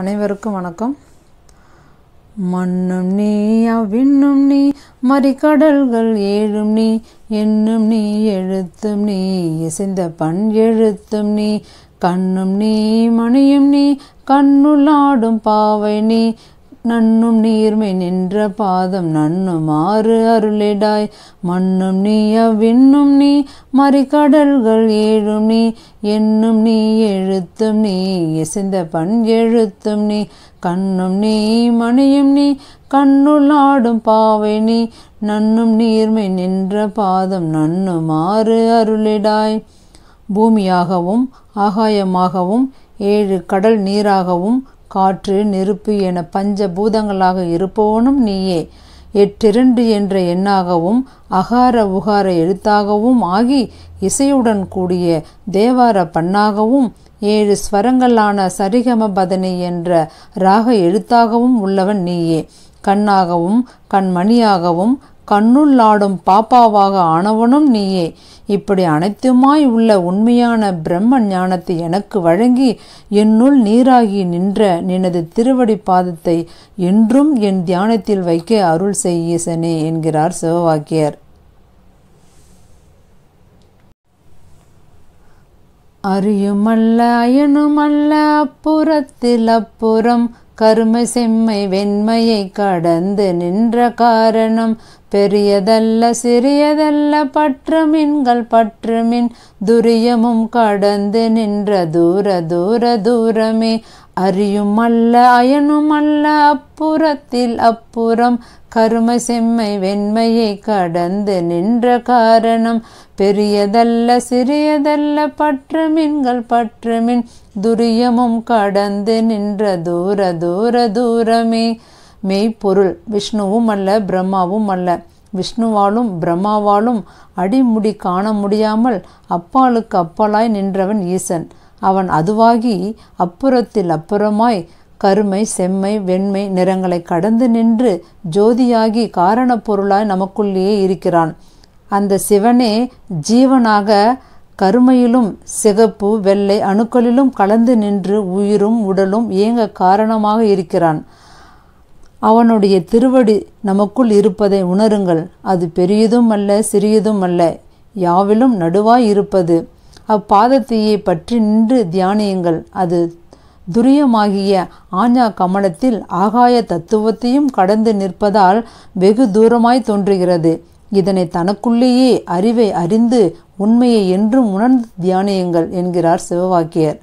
அனைவருக்கும் வணக்கம் மண்ணும் நீ அவ்விண்ணும் நீ மறிகடல்கள் ஏழும் நீ என்னும் நீ எழுத்தும் நீ இசைந்த பண் எழுத்தும் நீ கண்ணும் நீ மணியும் நீ கண்ணுள்ளாடும் பாவை நீ நன்னும் நீர்மை நின்ற பாதம் நன்னும் ஆறு அருளிடாய் மண்ணும் நீ அவ்வின்னும் நீ மறிக்கடல்கள் ஏழும் நீ என்னும் நீ எழுத்தும் நீ எசைந்த பண் எழுத்தும் நீ கண்ணும் நீ மணியும் நீ கண்ணுள் ஆடும் பாவை நீ நன்னும் நீர்மை நின்ற பாதம் நன்னும் ஆறு அருளிடாய் பூமியாகவும் ஆகாயமாகவும் ஏழு கடல் நீராகவும் காற்று நெருப்பு என பஞ்ச பூதங்களாக இருப்பவனும் நீயே எட்டிரண்டு என்ற எண்ணாகவும் அகார உகார எழுத்தாகவும் ஆகி இசையுடன் கூடிய தேவார பண்ணாகவும் ஏழு ஸ்வரங்களான சரிகம பதனை என்ற ராக எழுத்தாகவும் உள்ளவன் நீயே கண்ணாகவும் கண்மணியாகவும் கண்ணுள்ளாடும் பாப்பாவாக ஆனவனும் நீயே இப்படி அனைத்துமாய் உள்ள உண்மையான பிரம்ம ஞானத்தை எனக்கு வழங்கி என்னுள் நீராகி நின்ற நினது திருவடி பாதத்தை என்றும் என் தியானத்தில் வைக்க அருள் செய்யசனே என்கிறார் சிவவாக்கியர் அறியுமல்ல அயனுமல்ல அப்புறத்தில் அப்புறம் கருமை செம்மை வெண்மையை கடந்து நின்ற காரணம் பெரியதல்ல சிறியதல்ல பற்றுமின்கள் பற்றுமின் துரியமும் கடந்து நின்ற தூர தூர தூரமே அயனும் அயனுமல்ல அப்புறத்தில் அப்புறம் கரும செம்மை வெண்மையை கடந்து நின்ற காரணம் பெரியதல்ல சிறியதல்ல பற்றுமின்கள் பற்றுமின் துரியமும் கடந்து நின்ற தூர தூர தூரமே மெய்ப்பொருள் விஷ்ணுவும் அல்ல பிரம்மாவும் அல்ல விஷ்ணுவாலும் பிரம்மாவாலும் அடிமுடி காண முடியாமல் அப்பாலுக்கு அப்பாலாய் நின்றவன் ஈசன் அவன் அதுவாகி அப்புறத்தில் அப்புறமாய் கருமை செம்மை வெண்மை நிறங்களை கடந்து நின்று ஜோதியாகி காரணப்பொருளாய் நமக்குள்ளேயே இருக்கிறான் அந்த சிவனே ஜீவனாக கருமையிலும் சிகப்பு வெள்ளை அணுக்களிலும் கலந்து நின்று உயிரும் உடலும் இயங்க காரணமாக இருக்கிறான் அவனுடைய திருவடி நமக்குள் இருப்பதை உணருங்கள் அது பெரியதும் அல்ல சிறியதும் அல்ல யாவிலும் நடுவாய் இருப்பது அப்பாதத்தையே பற்றி நின்று தியானியுங்கள் அது துரியமாகிய ஆஞ்சா கமலத்தில் ஆகாய தத்துவத்தையும் கடந்து நிற்பதால் வெகு தூரமாய் தோன்றுகிறது இதனை தனக்குள்ளேயே அறிவை அறிந்து உண்மையை என்றும் உணர்ந்து தியானியுங்கள் என்கிறார் சிவவாக்கியர்